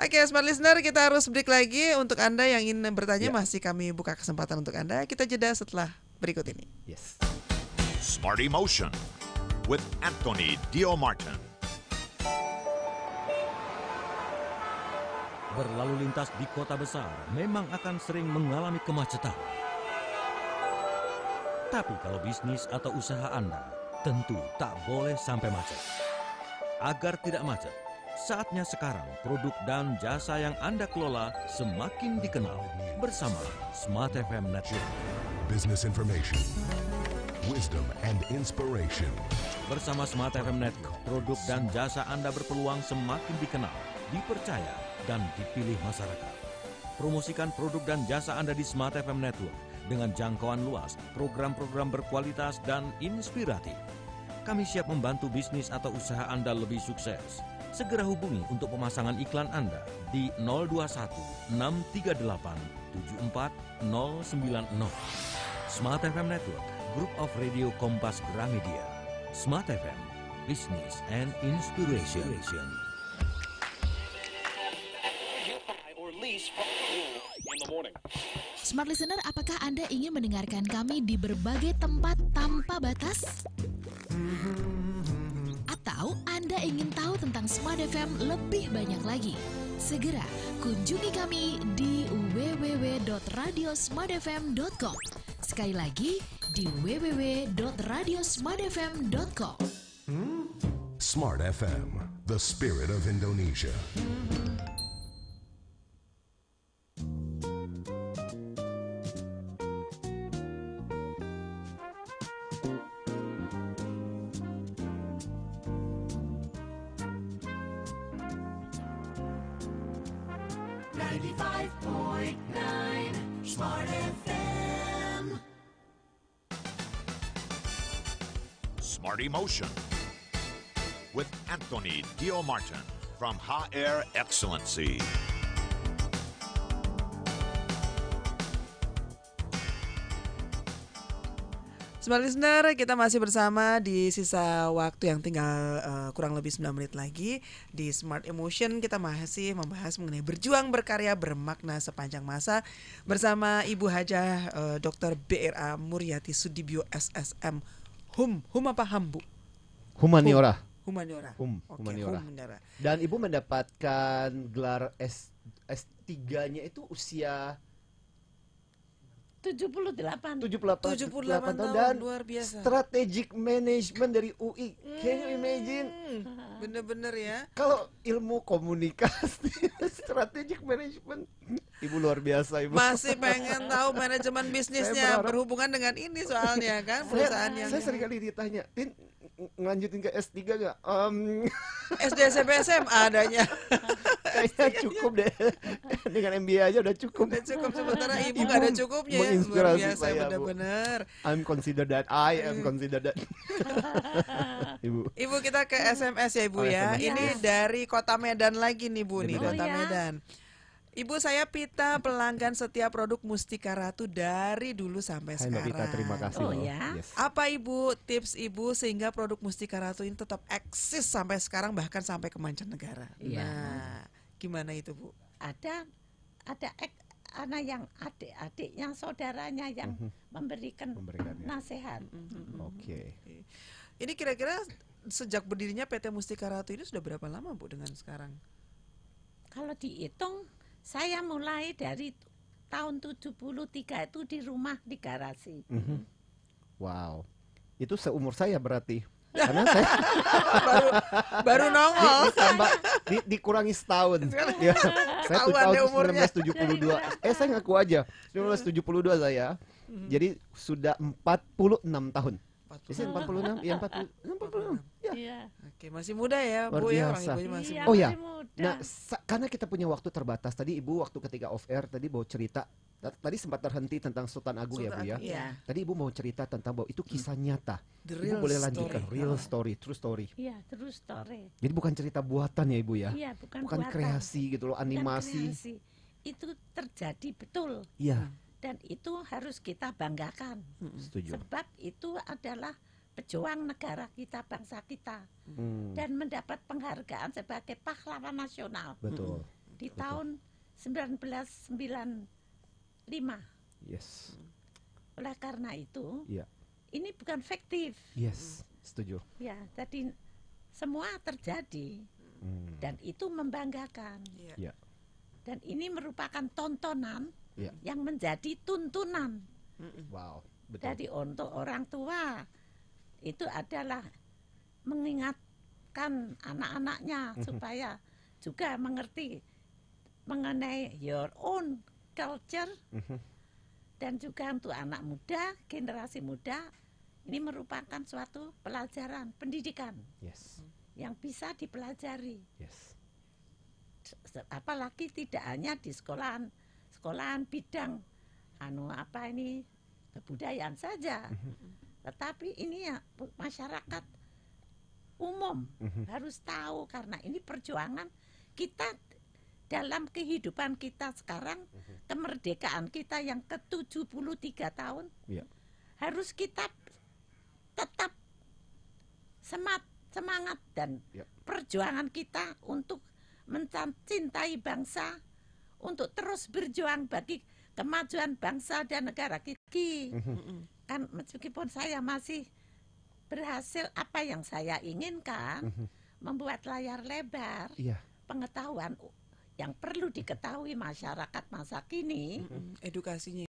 Oke, okay, smart listener, kita harus break lagi. Untuk Anda yang ingin bertanya, yeah. masih kami buka kesempatan untuk Anda. Kita jeda setelah berikut ini. Yes. Smart Emotion with Anthony Dio Martin. Berlalu lintas di kota besar memang akan sering mengalami kemacetan. Tapi kalau bisnis atau usaha Anda, tentu tak boleh sampai macet. Agar tidak macet, Saatnya sekarang produk dan jasa yang Anda kelola semakin dikenal bersama Smart FM Network. Business information, wisdom and inspiration. Bersama Smart FM Network, produk dan jasa Anda berpeluang semakin dikenal, dipercaya, dan dipilih masyarakat. Promosikan produk dan jasa Anda di Smart FM Network dengan jangkauan luas, program-program berkualitas dan inspiratif. Kami siap membantu bisnis atau usaha Anda lebih sukses Segera hubungi untuk pemasangan iklan Anda di 021 638 74090. Smart FM Network, Group of Radio Kompas Gramedia. Smart FM, Business and Inspiration. Smart Listener, apakah Anda ingin mendengarkan kami di berbagai tempat tanpa batas? Atau Anda ingin tahu tentang Smart FM lebih banyak lagi? Segera kunjungi kami di www.radiosmartfm.com. Sekali lagi di www.radiosmartfm.com. Hmm? Smart FM, the spirit of Indonesia. Motion with Anthony Dio Martin from Ha Air Excellency. Smart Listener, kita masih bersama di sisa waktu yang tinggal uh, kurang lebih 9 menit lagi di Smart Emotion. Kita masih membahas mengenai berjuang berkarya bermakna sepanjang masa bersama Ibu Hajah uh, eh, Dr. BRA Muryati Sudibyo SSM. Hum, hum apa hambu? Humaniora. Hum, humaniora. Hum, okay, humaniora. humaniora. Dan Ibu mendapatkan gelar S s tiganya nya itu usia delapan, tujuh puluh delapan tahun dan luar biasa. Strategic Management dari UI. Hmm, Can you imagine? Hmm, bener-bener ya. Kalau ilmu komunikasi Strategic Management Ibu luar biasa ibu. Masih pengen tahu manajemen bisnisnya berhubungan dengan ini soalnya kan perusahaan saya, yang. Saya sering kali ditanya, ngelanjutin ke S3 gak? Um... SD, SMP, SMA adanya. Kayaknya cukup deh. Dengan MBA aja udah cukup. Udah cukup sementara ibu, ibu gak ada cukupnya. Ya. Menginspirasi biasa, saya, bener-bener I'm considered that. I am hmm. considered that. ibu. Ibu kita ke SMS ya, Ibu oh, ya. SMS. Ini dari Kota Medan lagi nih, Bu. Nih, oh, Kota iya. Medan. Ibu saya Pita pelanggan setiap produk Mustika Ratu dari dulu sampai Hai, sekarang. Pita, terima kasih. Oh ya. Yes. Apa Ibu tips Ibu sehingga produk Mustika Ratu ini tetap eksis sampai sekarang bahkan sampai ke mancanegara? Iya. Nah, gimana itu Bu? Ada ada ek, anak yang adik-adik yang saudaranya yang mm -hmm. memberikan ya. nasihat. Mm -hmm. Oke. Okay. Ini kira-kira sejak berdirinya PT Mustika Ratu ini sudah berapa lama Bu dengan sekarang? Kalau dihitung saya mulai dari tahun 73 itu di rumah di garasi. Mm -hmm. Wow. Itu seumur saya berarti. Karena saya baru, baru nongol. Di, ditambah, di, dikurangi setahun. ya, saya tahun 1972. Eh saya ngaku aja, 1972 saya. Mm -hmm. Jadi sudah 46 tahun. 46. 46. ya 40. 46. Ya. Iya. Oke, masih muda ya, Luar Bu ya, biasa. ya, orang ibunya masih muda. Oh ya. Muda. Nah, karena kita punya waktu terbatas. Tadi Ibu waktu ketika off air tadi bawa cerita tadi sempat terhenti tentang Sultan Agung Sultan, ya Bu ya. Iya. Tadi Ibu mau cerita tentang bahwa itu hmm. kisah nyata. The real Ibu boleh lanjutkan story. real oh. story, true story. Iya, true story. Jadi bukan cerita buatan ya Ibu ya. Iya, bukan Bukan buatan. kreasi gitu loh, animasi. Bukan kreasi. Itu terjadi betul. Iya. Hmm dan itu harus kita banggakan. Setuju. Sebab itu adalah pejuang negara kita, bangsa kita, hmm. dan mendapat penghargaan sebagai pahlawan nasional. Betul. Di Betul. tahun 1995. Yes. Oleh karena itu, yeah. ini bukan fiktif. Yes, mm. setuju. Ya, tadi semua terjadi hmm. dan itu membanggakan. Yeah. Dan ini merupakan tontonan yeah. yang menjadi tuntunan. Wow, betul. Jadi untuk orang tua itu adalah mengingatkan anak-anaknya supaya juga mengerti mengenai your own culture mm-hmm. dan juga untuk anak muda, generasi muda ini merupakan suatu pelajaran pendidikan yes. yang bisa dipelajari. Yes. Apalagi tidak hanya di sekolahan sekolahan bidang anu apa ini kebudayaan saja. Mm-hmm. Tetapi ini ya masyarakat umum mm-hmm. harus tahu karena ini perjuangan kita dalam kehidupan kita sekarang mm-hmm. kemerdekaan kita yang ke-73 tahun ya. harus kita tetap semat semangat dan ya. perjuangan kita untuk mencintai bangsa untuk terus berjuang bagi kemajuan bangsa dan negara kita. Mhm. Kan meskipun saya masih berhasil apa yang saya inginkan, mhm. membuat layar lebar yeah. pengetahuan yang perlu diketahui masyarakat masa kini, edukasinya